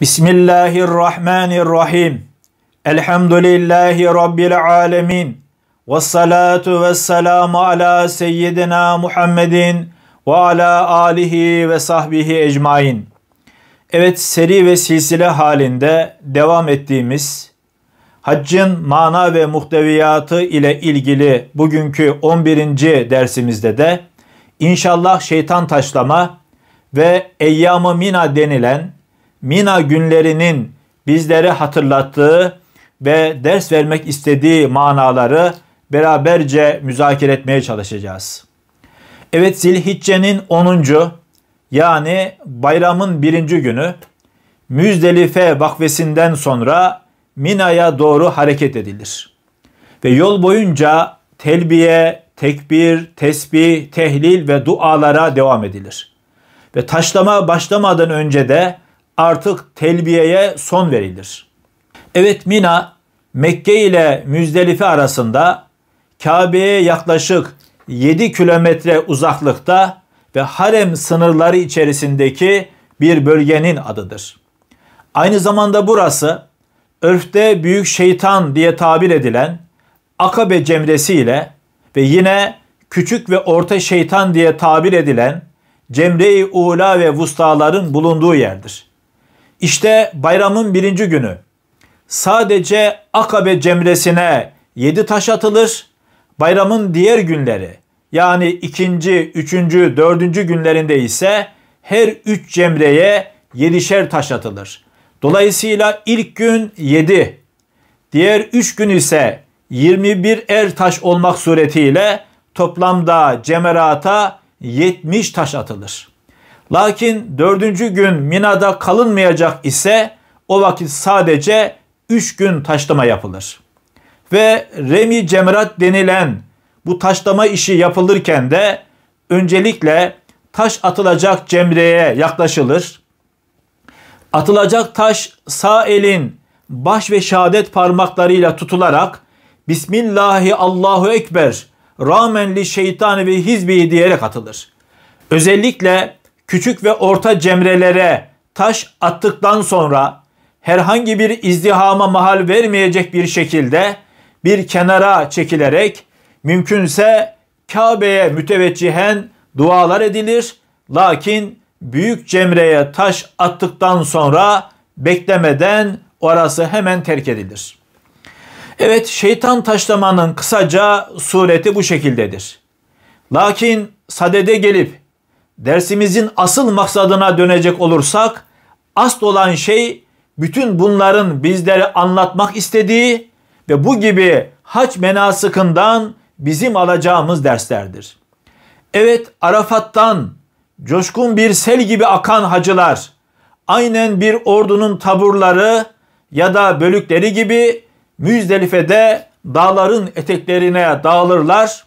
Bismillahirrahmanirrahim. Elhamdülillahi Rabbil alemin. Ve salatu ve selamu ala seyyidina Muhammedin ve ala alihi ve sahbihi ecmain. Evet seri ve silsile halinde devam ettiğimiz haccın mana ve muhteviyatı ile ilgili bugünkü 11. dersimizde de inşallah şeytan taşlama ve eyyam-ı mina denilen Mina günlerinin bizlere hatırlattığı ve ders vermek istediği manaları beraberce müzakere etmeye çalışacağız. Evet Zilhicce'nin 10. yani bayramın birinci günü Müzdelife vakfesinden sonra Mina'ya doğru hareket edilir. Ve yol boyunca telbiye, tekbir, tesbih, tehlil ve dualara devam edilir. Ve taşlama başlamadan önce de artık telbiyeye son verilir. Evet Mina Mekke ile Müzdelife arasında Kabe'ye yaklaşık 7 kilometre uzaklıkta ve harem sınırları içerisindeki bir bölgenin adıdır. Aynı zamanda burası örfte büyük şeytan diye tabir edilen Akabe cemresi ile ve yine küçük ve orta şeytan diye tabir edilen Cemre-i Ula ve Vustaların bulunduğu yerdir. İşte bayramın birinci günü. Sadece Akabe cemresine yedi taş atılır. Bayramın diğer günleri yani ikinci, üçüncü, dördüncü günlerinde ise her üç cemreye yedişer taş atılır. Dolayısıyla ilk gün yedi, diğer üç gün ise 21 er taş olmak suretiyle toplamda cemerata 70 taş atılır. Lakin dördüncü gün Mina'da kalınmayacak ise o vakit sadece üç gün taşlama yapılır. Ve Remi Cemrat denilen bu taşlama işi yapılırken de öncelikle taş atılacak cemreye yaklaşılır. Atılacak taş sağ elin baş ve şahadet parmaklarıyla tutularak Bismillahi Allahu Ekber Ramenli şeytani ve hizbi diyerek atılır. Özellikle küçük ve orta cemrelere taş attıktan sonra herhangi bir izdihama mahal vermeyecek bir şekilde bir kenara çekilerek mümkünse Kabe'ye müteveccihen dualar edilir. Lakin büyük cemreye taş attıktan sonra beklemeden orası hemen terk edilir. Evet şeytan taşlamanın kısaca sureti bu şekildedir. Lakin sadede gelip dersimizin asıl maksadına dönecek olursak asıl olan şey bütün bunların bizlere anlatmak istediği ve bu gibi hac menasıkından bizim alacağımız derslerdir. Evet Arafat'tan coşkun bir sel gibi akan hacılar aynen bir ordunun taburları ya da bölükleri gibi Müzdelife'de dağların eteklerine dağılırlar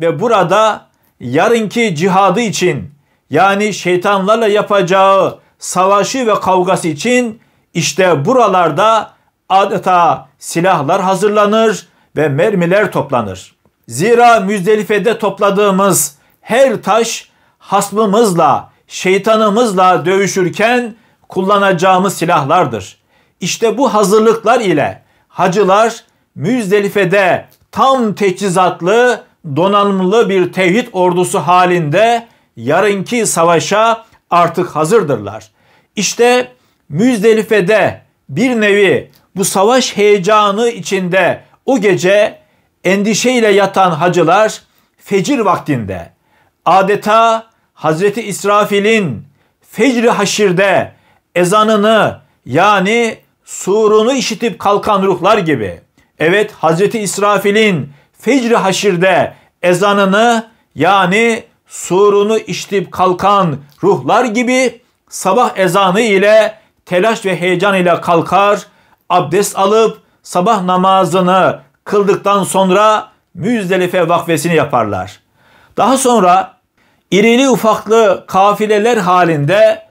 ve burada yarınki cihadı için yani şeytanlarla yapacağı savaşı ve kavgası için işte buralarda adeta silahlar hazırlanır ve mermiler toplanır. Zira Müzdelife'de topladığımız her taş hasmımızla, şeytanımızla dövüşürken kullanacağımız silahlardır. İşte bu hazırlıklar ile hacılar Müzdelife'de tam teçhizatlı, donanımlı bir tevhid ordusu halinde yarınki savaşa artık hazırdırlar. İşte Müzdelife'de bir nevi bu savaş heyecanı içinde o gece endişeyle yatan hacılar fecir vaktinde adeta Hazreti İsrafil'in fecri haşirde ezanını yani surunu işitip kalkan ruhlar gibi. Evet Hazreti İsrafil'in fecri haşirde ezanını yani surunu içtip kalkan ruhlar gibi sabah ezanı ile telaş ve heyecan ile kalkar, abdest alıp sabah namazını kıldıktan sonra Müzdelife vakfesini yaparlar. Daha sonra irili ufaklı kafileler halinde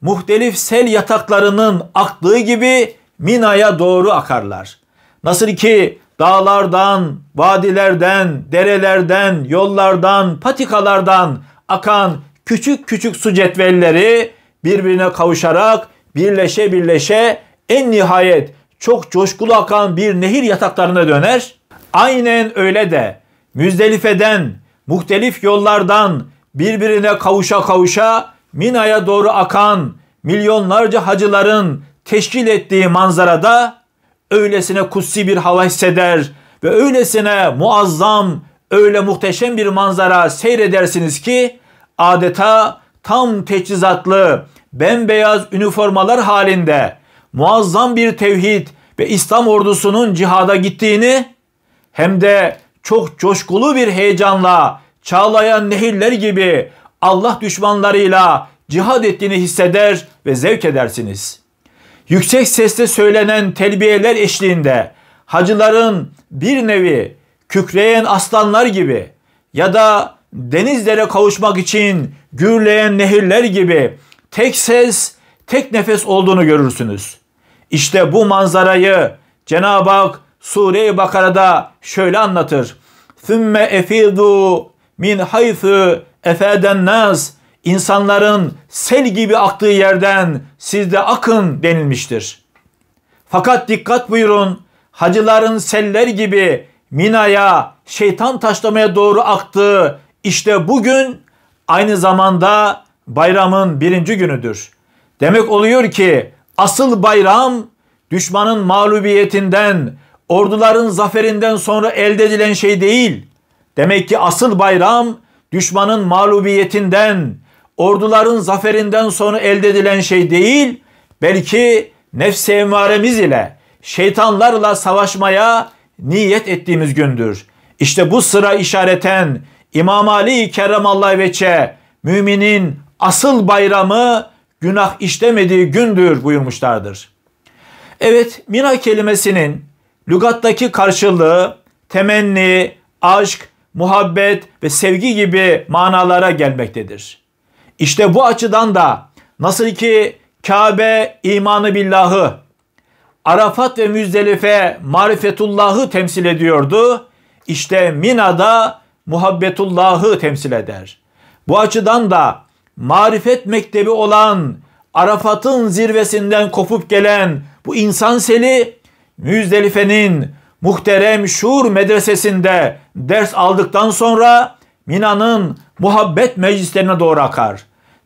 muhtelif sel yataklarının aktığı gibi Mina'ya doğru akarlar. Nasıl ki dağlardan, vadilerden, derelerden, yollardan, patikalardan akan küçük küçük su cetvelleri birbirine kavuşarak birleşe birleşe en nihayet çok coşkulu akan bir nehir yataklarına döner. Aynen öyle de Müzdelife'den, muhtelif yollardan birbirine kavuşa kavuşa Mina'ya doğru akan milyonlarca hacıların teşkil ettiği manzarada öylesine kutsi bir hava hisseder ve öylesine muazzam, öyle muhteşem bir manzara seyredersiniz ki adeta tam teçhizatlı, bembeyaz üniformalar halinde muazzam bir tevhid ve İslam ordusunun cihada gittiğini hem de çok coşkulu bir heyecanla çağlayan nehirler gibi Allah düşmanlarıyla cihad ettiğini hisseder ve zevk edersiniz.'' yüksek sesle söylenen telbiyeler eşliğinde hacıların bir nevi kükreyen aslanlar gibi ya da denizlere kavuşmak için gürleyen nehirler gibi tek ses, tek nefes olduğunu görürsünüz. İşte bu manzarayı Cenab-ı Hak Sure-i Bakara'da şöyle anlatır. ثُمَّ اَفِيدُوا min haythu efeden nas insanların sel gibi aktığı yerden siz de akın denilmiştir. Fakat dikkat buyurun hacıların seller gibi Mina'ya şeytan taşlamaya doğru aktığı işte bugün aynı zamanda bayramın birinci günüdür. Demek oluyor ki asıl bayram düşmanın mağlubiyetinden, orduların zaferinden sonra elde edilen şey değil. Demek ki asıl bayram düşmanın mağlubiyetinden, orduların zaferinden sonra elde edilen şey değil, belki nefs-i emaremiz ile şeytanlarla savaşmaya niyet ettiğimiz gündür. İşte bu sıra işareten İmam Ali Keremallah Veçe müminin asıl bayramı günah işlemediği gündür buyurmuşlardır. Evet mina kelimesinin lügattaki karşılığı temenni, aşk, muhabbet ve sevgi gibi manalara gelmektedir. İşte bu açıdan da nasıl ki Kabe imanı billahı, Arafat ve Müzdelife marifetullahı temsil ediyordu. İşte Mina'da muhabbetullahı temsil eder. Bu açıdan da marifet mektebi olan Arafat'ın zirvesinden kopup gelen bu insan seli Müzdelife'nin muhterem şuur medresesinde ders aldıktan sonra Mina'nın muhabbet meclislerine doğru akar.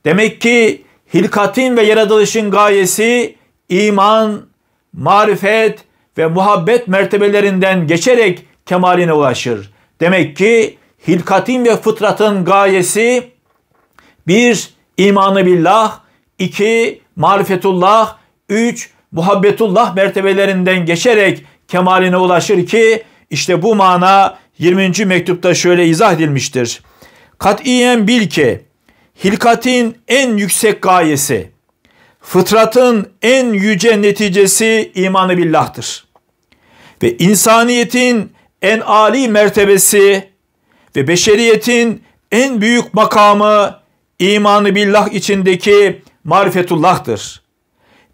Demek ki hilkatin ve yaratılışın gayesi iman, marifet ve muhabbet mertebelerinden geçerek kemaline ulaşır. Demek ki hilkatin ve fıtratın gayesi bir imanı billah, iki marifetullah, üç muhabbetullah mertebelerinden geçerek kemaline ulaşır ki işte bu mana 20. mektupta şöyle izah edilmiştir. Katiyen bil ki hilkatin en yüksek gayesi, fıtratın en yüce neticesi imanı billah'tır. Ve insaniyetin en âli mertebesi ve beşeriyetin en büyük makamı imanı billah içindeki marifetullah'tır.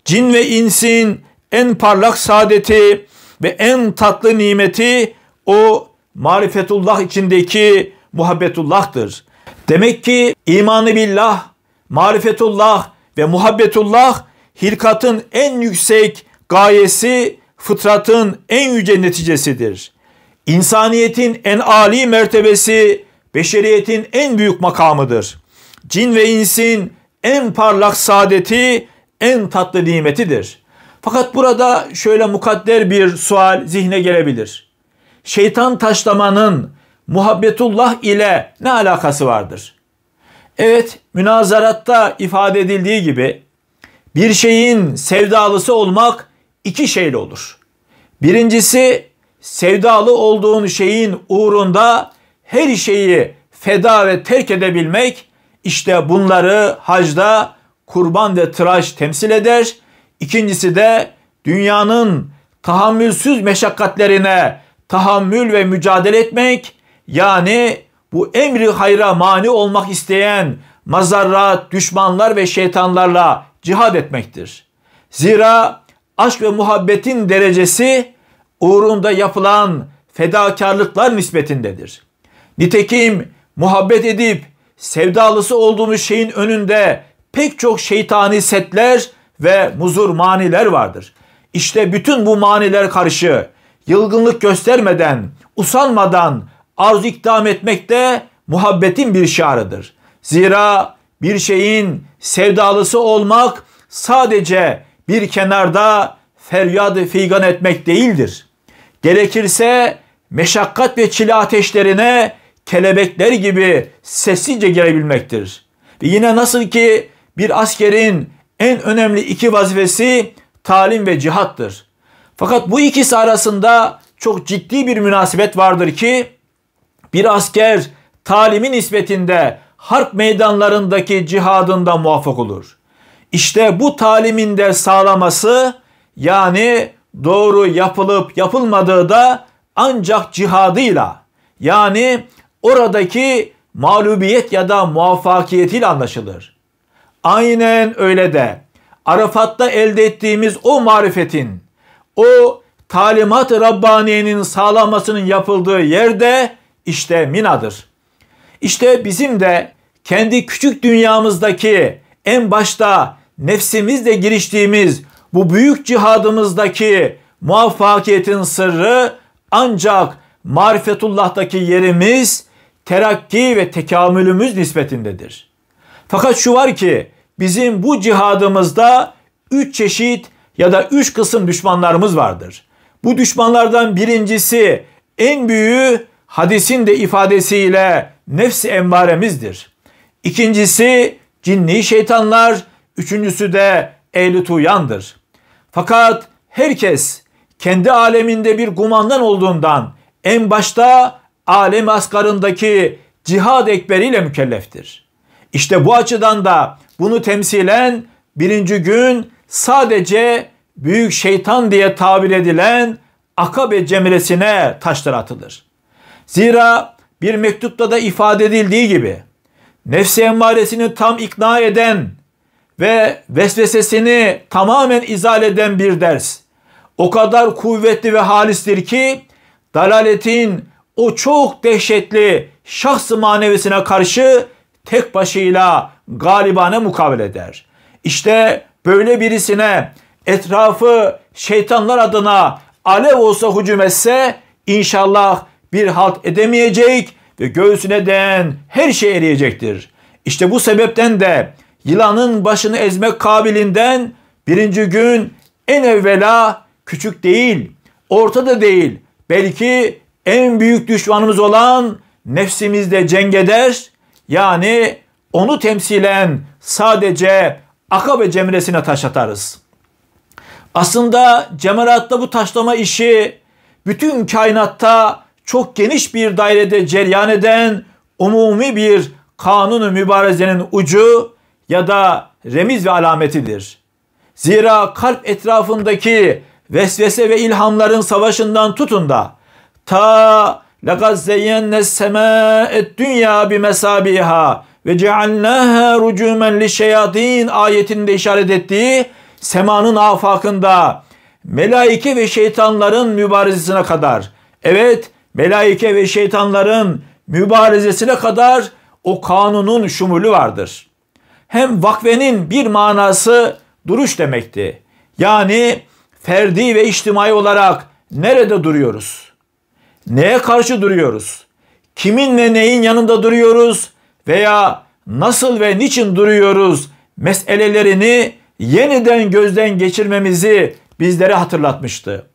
Cin ve insin en parlak saadeti ve en tatlı nimeti o marifetullah içindeki muhabbetullah'tır. Demek ki imanı billah, marifetullah ve muhabbetullah hilkatın en yüksek gayesi, fıtratın en yüce neticesidir. İnsaniyetin en âli mertebesi, beşeriyetin en büyük makamıdır. Cin ve insin en parlak saadeti, en tatlı nimetidir. Fakat burada şöyle mukadder bir sual zihne gelebilir. Şeytan taşlamanın muhabbetullah ile ne alakası vardır? Evet, münazaratta ifade edildiği gibi bir şeyin sevdalısı olmak iki şeyle olur. Birincisi sevdalı olduğun şeyin uğrunda her şeyi feda ve terk edebilmek işte bunları hacda kurban ve tıraş temsil eder. İkincisi de dünyanın tahammülsüz meşakkatlerine tahammül ve mücadele etmek yani bu emri hayra mani olmak isteyen mazarrat, düşmanlar ve şeytanlarla cihad etmektir. Zira aşk ve muhabbetin derecesi uğrunda yapılan fedakarlıklar nispetindedir. Nitekim muhabbet edip sevdalısı olduğumuz şeyin önünde pek çok şeytani setler ve muzur maniler vardır. İşte bütün bu maniler karşı yılgınlık göstermeden, usanmadan, arzu ikdam etmek de muhabbetin bir şiarıdır. Zira bir şeyin sevdalısı olmak sadece bir kenarda feryadı figan etmek değildir. Gerekirse meşakkat ve çile ateşlerine kelebekler gibi sessizce girebilmektir. Ve yine nasıl ki bir askerin en önemli iki vazifesi talim ve cihattır. Fakat bu ikisi arasında çok ciddi bir münasebet vardır ki bir asker talimin nispetinde harp meydanlarındaki cihadında muvaffak olur. İşte bu talimin de sağlaması yani doğru yapılıp yapılmadığı da ancak cihadıyla yani oradaki mağlubiyet ya da muvaffakiyetiyle anlaşılır. Aynen öyle de Arafat'ta elde ettiğimiz o marifetin, o talimat-ı Rabbaniye'nin sağlamasının yapıldığı yerde işte Mina'dır. İşte bizim de kendi küçük dünyamızdaki en başta nefsimizle giriştiğimiz bu büyük cihadımızdaki muvaffakiyetin sırrı ancak marifetullah'taki yerimiz terakki ve tekamülümüz nispetindedir. Fakat şu var ki bizim bu cihadımızda üç çeşit ya da üç kısım düşmanlarımız vardır. Bu düşmanlardan birincisi en büyüğü hadisin de ifadesiyle nefs emmaremizdir. İkincisi cinni şeytanlar, üçüncüsü de ehli tuyandır. Fakat herkes kendi aleminde bir gumandan olduğundan en başta alem asgarındaki cihad ekberiyle mükelleftir. İşte bu açıdan da bunu temsilen birinci gün sadece büyük şeytan diye tabir edilen Akabe cemilesine taşlar atılır. Zira bir mektupta da ifade edildiği gibi nefsi emmaresini tam ikna eden ve vesvesesini tamamen izal eden bir ders. O kadar kuvvetli ve halistir ki dalaletin o çok dehşetli şahs manevisine karşı tek başıyla galibane mukabele eder. İşte böyle birisine etrafı şeytanlar adına alev olsa hücum etse inşallah bir halt edemeyecek ve göğsüne değen her şey eriyecektir. İşte bu sebepten de yılanın başını ezmek kabilinden birinci gün en evvela küçük değil, orta da değil, belki en büyük düşmanımız olan nefsimizde ceng eder. Yani onu temsilen sadece Akabe cemresine taş atarız. Aslında cemeratta bu taşlama işi bütün kainatta çok geniş bir dairede ceryan eden umumi bir kanunu mübarezenin ucu ya da remiz ve alametidir. Zira kalp etrafındaki vesvese ve ilhamların savaşından tutun da ta sema et dünya الدُّنْيَا بِمَسَابِيهَا ve cealnâhâ rücûmen lişeyatîn ayetinde işaret ettiği semanın afakında melaike ve şeytanların mübarezesine kadar. Evet melaike ve şeytanların mübarezesine kadar o kanunun şumulu vardır. Hem vakvenin bir manası duruş demekti. Yani ferdi ve içtimai olarak nerede duruyoruz? Neye karşı duruyoruz? Kimin ve neyin yanında duruyoruz? Veya nasıl ve niçin duruyoruz? Meselelerini yeniden gözden geçirmemizi bizlere hatırlatmıştı.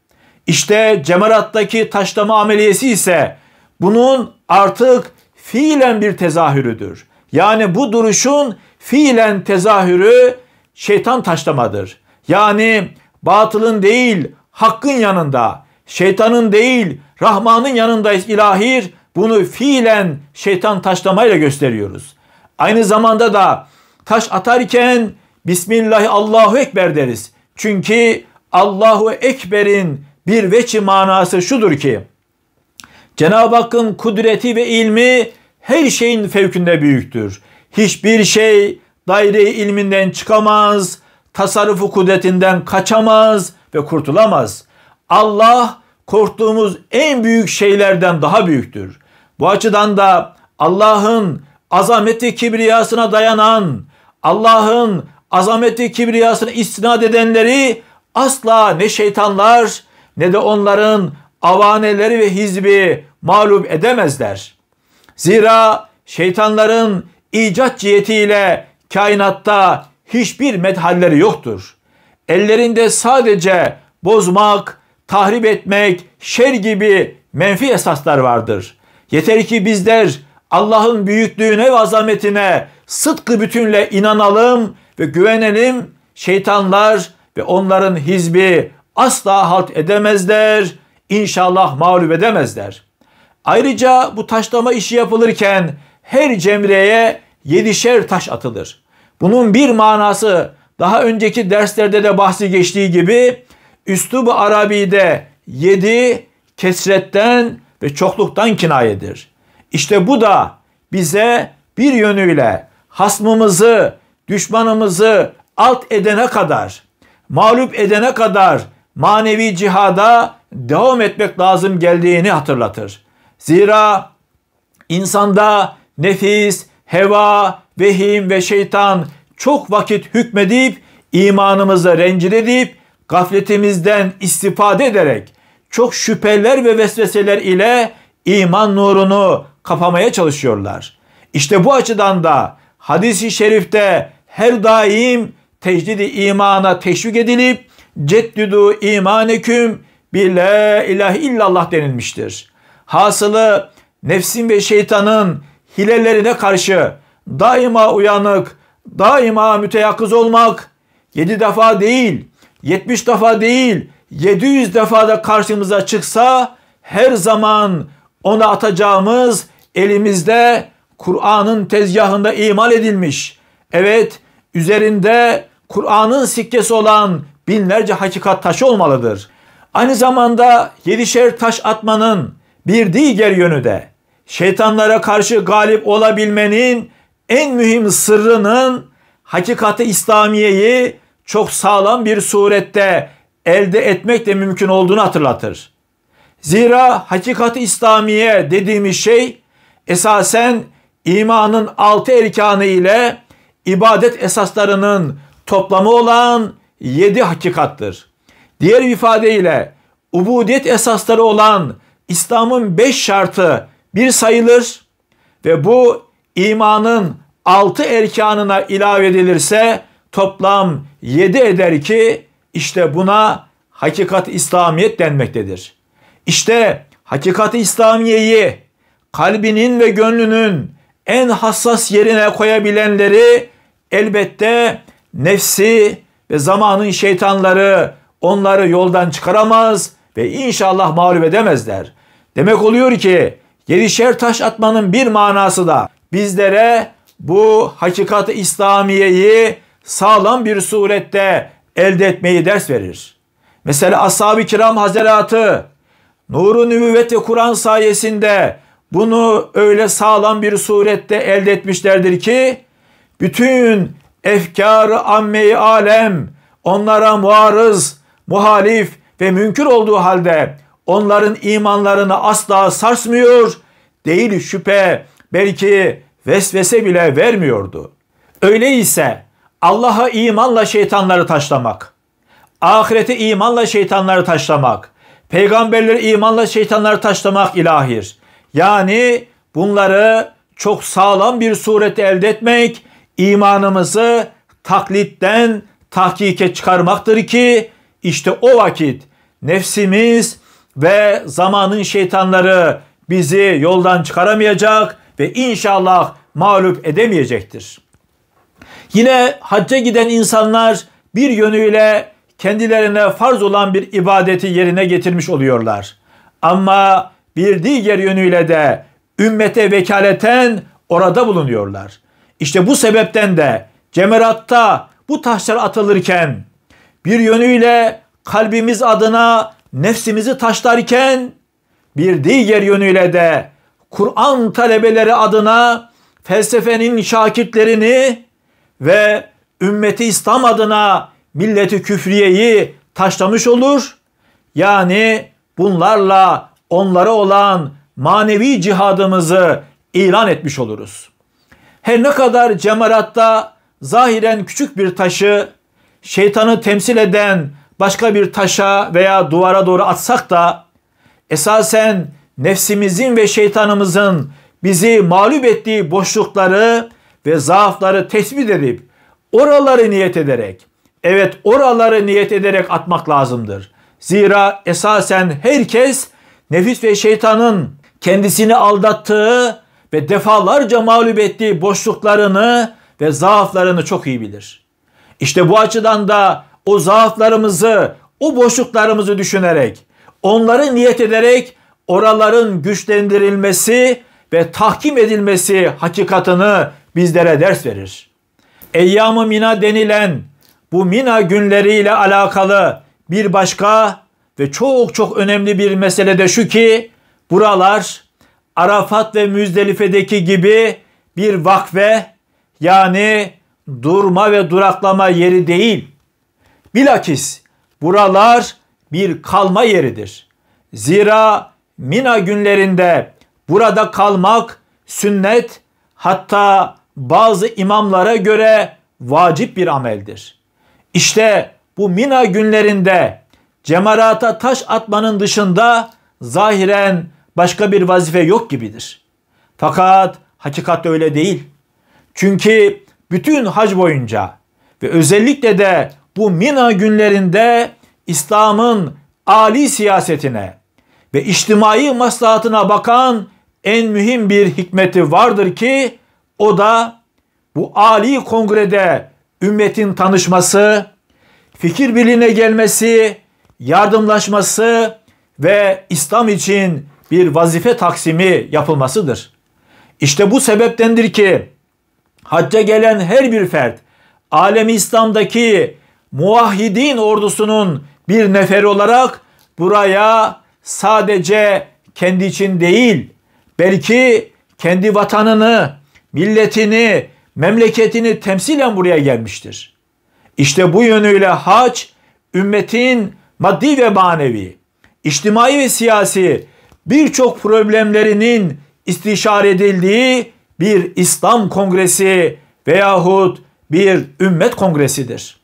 İşte Cemarat'taki taşlama ameliyesi ise bunun artık fiilen bir tezahürüdür. Yani bu duruşun fiilen tezahürü şeytan taşlamadır. Yani batılın değil hakkın yanında, şeytanın değil Rahman'ın yanında ilahir bunu fiilen şeytan taşlamayla gösteriyoruz. Aynı zamanda da taş atarken Bismillahi Allahu Ekber deriz. Çünkü Allahu Ekber'in bir veçi manası şudur ki Cenab-ı Hakk'ın kudreti ve ilmi her şeyin fevkinde büyüktür. Hiçbir şey daire ilminden çıkamaz, tasarrufu kudretinden kaçamaz ve kurtulamaz. Allah korktuğumuz en büyük şeylerden daha büyüktür. Bu açıdan da Allah'ın azameti kibriyasına dayanan, Allah'ın azameti kibriyasına istinad edenleri asla ne şeytanlar ne de onların avaneleri ve hizbi mağlup edemezler. Zira şeytanların icat cihetiyle kainatta hiçbir methalleri yoktur. Ellerinde sadece bozmak, tahrip etmek, şer gibi menfi esaslar vardır. Yeter ki bizler Allah'ın büyüklüğüne ve azametine sıdkı bütünle inanalım ve güvenelim. Şeytanlar ve onların hizbi asla halt edemezler. İnşallah mağlup edemezler. Ayrıca bu taşlama işi yapılırken her cemreye yedişer taş atılır. Bunun bir manası daha önceki derslerde de bahsi geçtiği gibi üslub Arabi'de yedi kesretten ve çokluktan kinayedir. İşte bu da bize bir yönüyle hasmımızı, düşmanımızı alt edene kadar, mağlup edene kadar manevi cihada devam etmek lazım geldiğini hatırlatır. Zira insanda nefis, heva, vehim ve şeytan çok vakit hükmedip imanımızı rencide edip gafletimizden istifade ederek çok şüpheler ve vesveseler ile iman nurunu kapamaya çalışıyorlar. İşte bu açıdan da hadisi şerifte her daim tecdidi imana teşvik edilip ceddidu imaneküm bi la ilahe illallah denilmiştir. Hasılı nefsin ve şeytanın hilelerine karşı daima uyanık, daima müteyakkız olmak, yedi defa değil, yetmiş defa değil, yedi yüz defa da karşımıza çıksa her zaman ona atacağımız elimizde Kur'an'ın tezgahında imal edilmiş. Evet, üzerinde Kur'an'ın sikkesi olan binlerce hakikat taşı olmalıdır. Aynı zamanda yedişer taş atmanın bir diğer yönü de şeytanlara karşı galip olabilmenin en mühim sırrının hakikati İslamiye'yi çok sağlam bir surette elde etmek de mümkün olduğunu hatırlatır. Zira hakikati İslamiye dediğimiz şey esasen imanın altı erkanı ile ibadet esaslarının toplamı olan yedi hakikattır. Diğer ifadeyle ubudiyet esasları olan İslam'ın beş şartı bir sayılır ve bu imanın altı erkanına ilave edilirse toplam yedi eder ki işte buna hakikat İslamiyet denmektedir. İşte hakikat İslamiyeyi kalbinin ve gönlünün en hassas yerine koyabilenleri elbette nefsi ve zamanın şeytanları onları yoldan çıkaramaz ve inşallah mağlup edemezler. Demek oluyor ki yedişer taş atmanın bir manası da bizlere bu hakikat-ı İslamiye'yi sağlam bir surette elde etmeyi ders verir. Mesela Ashab-ı Kiram hazreti nuru nübüvvet ve Kur'an sayesinde bunu öyle sağlam bir surette elde etmişlerdir ki bütün efkar ammeyi alem onlara muarız, muhalif ve münkür olduğu halde onların imanlarını asla sarsmıyor, değil şüphe, belki vesvese bile vermiyordu. Öyleyse Allah'a imanla şeytanları taşlamak, ahirete imanla şeytanları taşlamak, peygamberleri imanla şeytanları taşlamak ilahir. Yani bunları çok sağlam bir surette elde etmek imanımızı taklitten tahkike çıkarmaktır ki işte o vakit nefsimiz ve zamanın şeytanları bizi yoldan çıkaramayacak ve inşallah mağlup edemeyecektir. Yine hacca giden insanlar bir yönüyle kendilerine farz olan bir ibadeti yerine getirmiş oluyorlar. Ama bir diğer yönüyle de ümmete vekaleten orada bulunuyorlar. İşte bu sebepten de cemeratta bu taşlar atılırken bir yönüyle kalbimiz adına nefsimizi taşlarken bir diğer yönüyle de Kur'an talebeleri adına felsefenin şakitlerini ve ümmeti İslam adına milleti küfriyeyi taşlamış olur. Yani bunlarla onlara olan manevi cihadımızı ilan etmiş oluruz. Her ne kadar cemaratta zahiren küçük bir taşı şeytanı temsil eden başka bir taşa veya duvara doğru atsak da esasen nefsimizin ve şeytanımızın bizi mağlup ettiği boşlukları ve zaafları tespit edip oraları niyet ederek evet oraları niyet ederek atmak lazımdır. Zira esasen herkes nefis ve şeytanın kendisini aldattığı ve defalarca mağlup ettiği boşluklarını ve zaaflarını çok iyi bilir. İşte bu açıdan da o zaaflarımızı, o boşluklarımızı düşünerek, onları niyet ederek oraların güçlendirilmesi ve tahkim edilmesi hakikatını bizlere ders verir. Eyyam-ı Mina denilen bu Mina günleriyle alakalı bir başka ve çok çok önemli bir mesele de şu ki buralar Arafat ve Müzdelife'deki gibi bir vakfe yani durma ve duraklama yeri değil. Bilakis buralar bir kalma yeridir. Zira Mina günlerinde burada kalmak sünnet hatta bazı imamlara göre vacip bir ameldir. İşte bu Mina günlerinde cemarata taş atmanın dışında zahiren başka bir vazife yok gibidir. Fakat hakikat öyle değil. Çünkü bütün hac boyunca ve özellikle de bu Mina günlerinde İslam'ın ali siyasetine ve içtimai maslahatına bakan en mühim bir hikmeti vardır ki o da bu ali kongrede ümmetin tanışması, fikir birliğine gelmesi, yardımlaşması ve İslam için bir vazife taksimi yapılmasıdır. İşte bu sebeptendir ki hacca gelen her bir fert alemi İslam'daki muvahhidin ordusunun bir neferi olarak buraya sadece kendi için değil belki kendi vatanını, milletini, memleketini temsilen buraya gelmiştir. İşte bu yönüyle hac ümmetin maddi ve manevi, içtimai ve siyasi birçok problemlerinin istişare edildiği bir İslam kongresi veyahut bir ümmet kongresidir.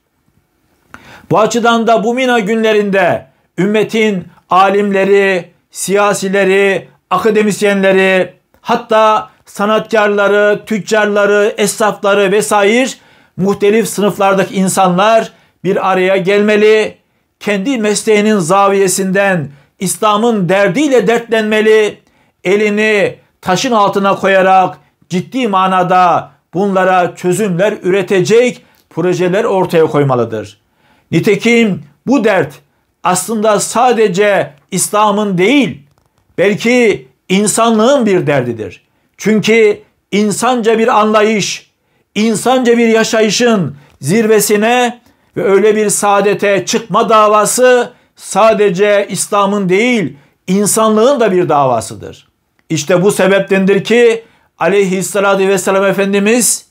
Bu açıdan da bu Mina günlerinde ümmetin alimleri, siyasileri, akademisyenleri, hatta sanatkarları, tüccarları, esnafları vesaire muhtelif sınıflardaki insanlar bir araya gelmeli, kendi mesleğinin zaviyesinden İslam'ın derdiyle dertlenmeli, elini taşın altına koyarak ciddi manada bunlara çözümler üretecek projeler ortaya koymalıdır. Nitekim bu dert aslında sadece İslam'ın değil, belki insanlığın bir derdidir. Çünkü insanca bir anlayış, insanca bir yaşayışın zirvesine ve öyle bir saadete çıkma davası sadece İslam'ın değil insanlığın da bir davasıdır. İşte bu sebeptendir ki aleyhissalatü vesselam Efendimiz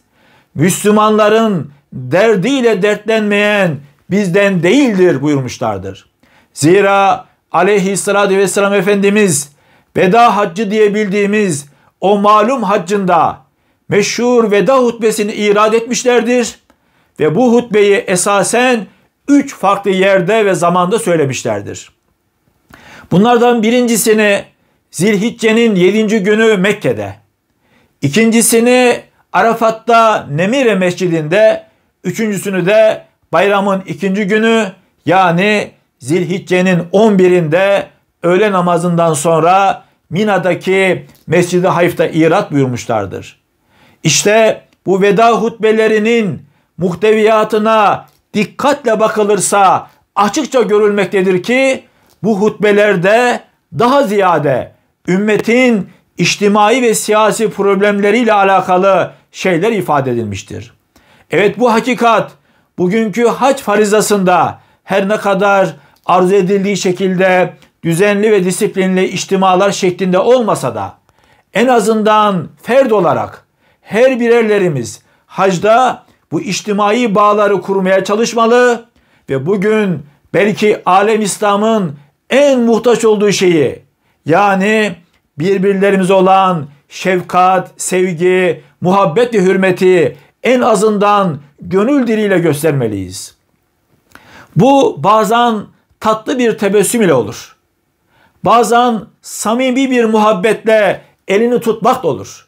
Müslümanların derdiyle dertlenmeyen bizden değildir buyurmuşlardır. Zira aleyhissalatü vesselam Efendimiz veda haccı diye bildiğimiz o malum haccında meşhur veda hutbesini irad etmişlerdir ve bu hutbeyi esasen üç farklı yerde ve zamanda söylemişlerdir. Bunlardan birincisini Zilhicce'nin 7. günü Mekke'de, ikincisini Arafat'ta Nemire Mescidinde, üçüncüsünü de bayramın ikinci günü yani Zilhicce'nin 11'inde öğle namazından sonra Mina'daki Mescid-i Hayf'ta irat buyurmuşlardır. İşte bu veda hutbelerinin muhteviyatına dikkatle bakılırsa açıkça görülmektedir ki bu hutbelerde daha ziyade ümmetin içtimai ve siyasi problemleriyle alakalı şeyler ifade edilmiştir. Evet bu hakikat bugünkü hac farizasında her ne kadar arzu edildiği şekilde düzenli ve disiplinli içtimalar şeklinde olmasa da en azından ferd olarak her birerlerimiz hacda bu içtimai bağları kurmaya çalışmalı ve bugün belki alem İslam'ın en muhtaç olduğu şeyi yani birbirlerimize olan şefkat, sevgi, muhabbet ve hürmeti en azından gönül diliyle göstermeliyiz. Bu bazen tatlı bir tebessüm ile olur. Bazen samimi bir muhabbetle elini tutmak da olur.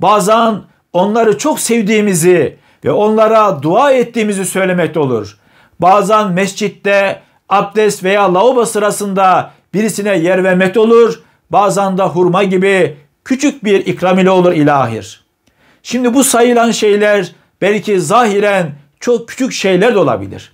Bazen onları çok sevdiğimizi ve onlara dua ettiğimizi söylemek olur. Bazen mescitte abdest veya lavabo sırasında birisine yer vermek olur. Bazen de hurma gibi küçük bir ikram ile olur ilahir. Şimdi bu sayılan şeyler belki zahiren çok küçük şeyler de olabilir.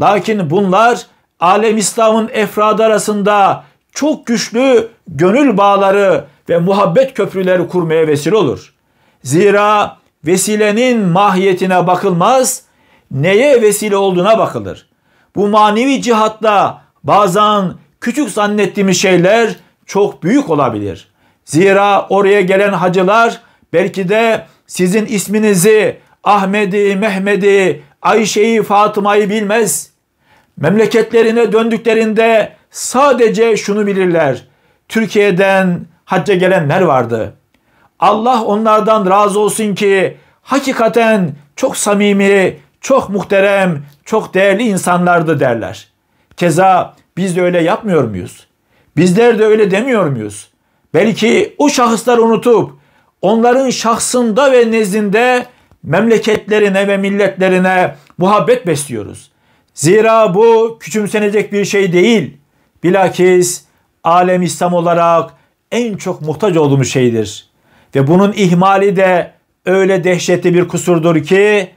Lakin bunlar alem İslam'ın efradı arasında çok güçlü gönül bağları ve muhabbet köprüleri kurmaya vesile olur. Zira Vesilenin mahiyetine bakılmaz, neye vesile olduğuna bakılır. Bu manevi cihatta bazen küçük zannettiğimiz şeyler çok büyük olabilir. Zira oraya gelen hacılar belki de sizin isminizi Ahmedi, Mehmedi, Ayşe'yi, Fatıma'yı bilmez. Memleketlerine döndüklerinde sadece şunu bilirler. Türkiye'den hacca gelenler vardı. Allah onlardan razı olsun ki hakikaten çok samimi, çok muhterem, çok değerli insanlardı derler. Keza biz de öyle yapmıyor muyuz? Bizler de öyle demiyor muyuz? Belki o şahısları unutup onların şahsında ve nezdinde memleketlerine ve milletlerine muhabbet besliyoruz. Zira bu küçümsenecek bir şey değil. Bilakis alem İslam olarak en çok muhtaç olduğumuz şeydir. Ve bunun ihmali de öyle dehşetli bir kusurdur ki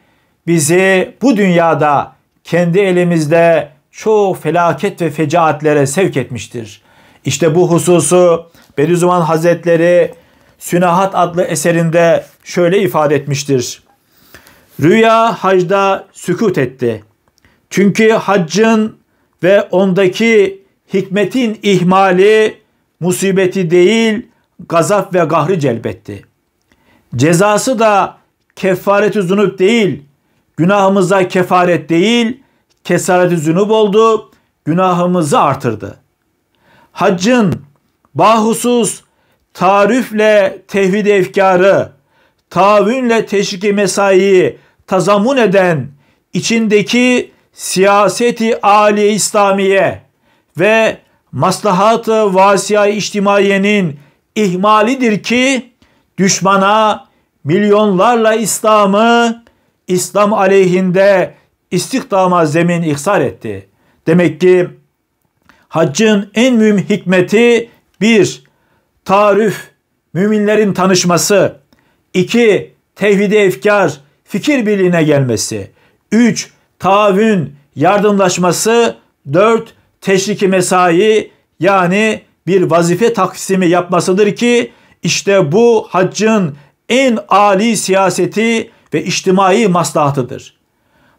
bizi bu dünyada kendi elimizde çok felaket ve fecaatlere sevk etmiştir. İşte bu hususu Bediüzzaman Hazretleri Sünahat adlı eserinde şöyle ifade etmiştir. Rüya hacda sükut etti. Çünkü haccın ve ondaki hikmetin ihmali musibeti değil gazap ve gahri celbetti. Cezası da kefareti zunup değil, günahımıza kefaret değil, kesareti zunup oldu, günahımızı artırdı. Haccın bahusus tarifle tevhid efkarı, tavünle teşriki mesaiyi tazamun eden içindeki siyaseti âli İslamiye ve maslahat-ı vasiya-i içtimaiyenin ihmalidir ki düşmana milyonlarla İslam'ı İslam aleyhinde istihdama zemin ihsar etti. Demek ki haccın en mühim hikmeti bir tarif, müminlerin tanışması, iki tevhide efkar, fikir birliğine gelmesi, üç Tavün yardımlaşması, dört Teşriki mesai yani bir vazife taksimi yapmasıdır ki işte bu haccın en âli siyaseti ve içtimai maslahatıdır.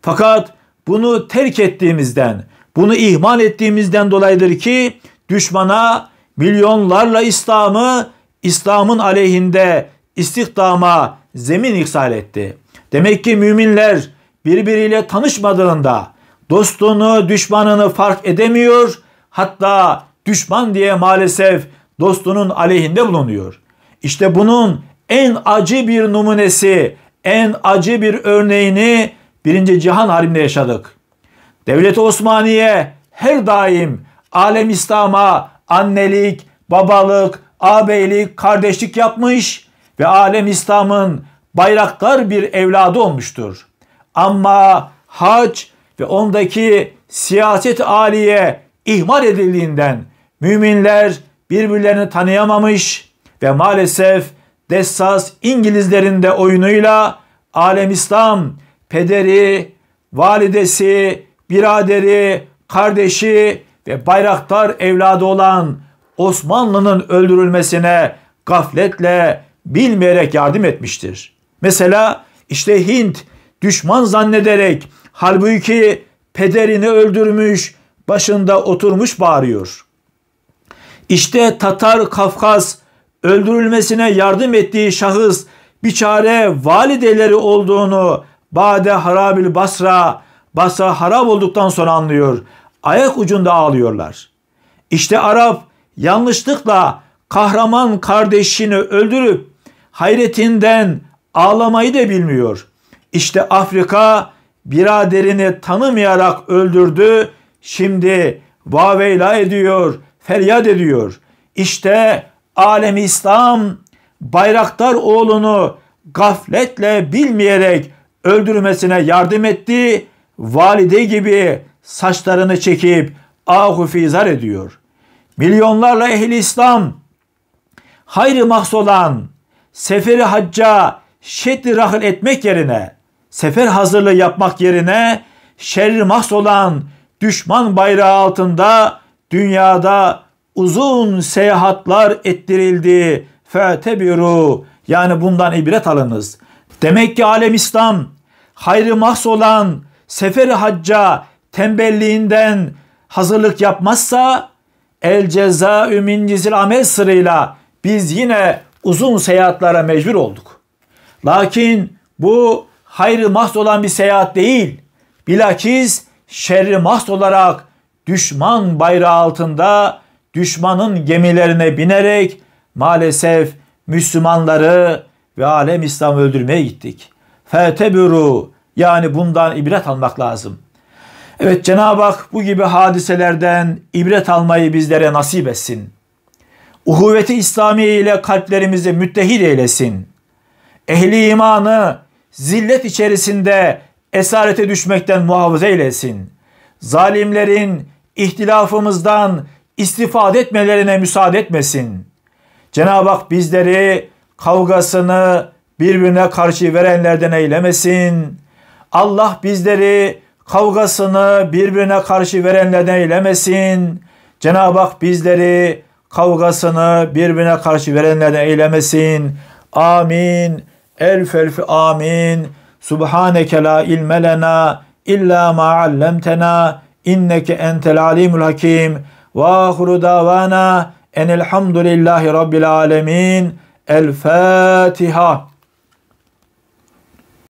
Fakat bunu terk ettiğimizden, bunu ihmal ettiğimizden dolayıdır ki düşmana milyonlarla İslam'ı İslam'ın aleyhinde istihdama zemin ihsal etti. Demek ki müminler birbiriyle tanışmadığında dostunu, düşmanını fark edemiyor, hatta düşman diye maalesef dostunun aleyhinde bulunuyor. İşte bunun en acı bir numunesi, en acı bir örneğini Birinci Cihan Harbi'nde yaşadık. Devlet Osmaniye her daim alem İslam'a annelik, babalık, ağabeylik, kardeşlik yapmış ve alem İslam'ın bayraklar bir evladı olmuştur. Ama hac ve ondaki siyaset aliye ihmal edildiğinden Müminler birbirlerini tanıyamamış ve maalesef Dessas İngilizlerin de oyunuyla alem İslam pederi, validesi, biraderi, kardeşi ve bayraktar evladı olan Osmanlı'nın öldürülmesine gafletle bilmeyerek yardım etmiştir. Mesela işte Hint düşman zannederek halbuki pederini öldürmüş, başında oturmuş bağırıyor. İşte Tatar Kafkas öldürülmesine yardım ettiği şahıs bir çare valideleri olduğunu Bade Harabil Basra, Basra harap olduktan sonra anlıyor. Ayak ucunda ağlıyorlar. İşte Arap yanlışlıkla kahraman kardeşini öldürüp hayretinden ağlamayı da bilmiyor. İşte Afrika biraderini tanımayarak öldürdü. Şimdi vaveyla ediyor feryat ediyor. İşte alem İslam Bayraktar oğlunu gafletle bilmeyerek öldürmesine yardım etti. Valide gibi saçlarını çekip ahu fizar ediyor. Milyonlarla ehli İslam hayrı mahs olan seferi hacca şeddi rahil etmek yerine sefer hazırlığı yapmak yerine şerri mahs olan düşman bayrağı altında dünyada uzun seyahatlar ettirildi. Fetebiru yani bundan ibret alınız. Demek ki alem İslam hayrı mahs olan seferi hacca tembelliğinden hazırlık yapmazsa el ceza min cizil amel sırayla biz yine uzun seyahatlara mecbur olduk. Lakin bu hayrı mahs olan bir seyahat değil. Bilakis şerri mahs olarak düşman bayrağı altında düşmanın gemilerine binerek maalesef Müslümanları ve alem İslam öldürmeye gittik. Feteburu yani bundan ibret almak lazım. Evet Cenab-ı Hak bu gibi hadiselerden ibret almayı bizlere nasip etsin. Uhuvveti İslamiye ile kalplerimizi müttehid eylesin. Ehli imanı zillet içerisinde esarete düşmekten muhafaza eylesin. Zalimlerin ihtilafımızdan istifade etmelerine müsaade etmesin. Cenab-ı Hak bizleri kavgasını birbirine karşı verenlerden eylemesin. Allah bizleri kavgasını birbirine karşı verenlerden eylemesin. Cenab-ı Hak bizleri kavgasını birbirine karşı verenlerden eylemesin. Amin. Elf elf amin. Subhaneke la ilme lena illa ma allemtena inneke entel alimul hakim ve ahiru davana enelhamdülillahi rabbil alemin. El Fatiha.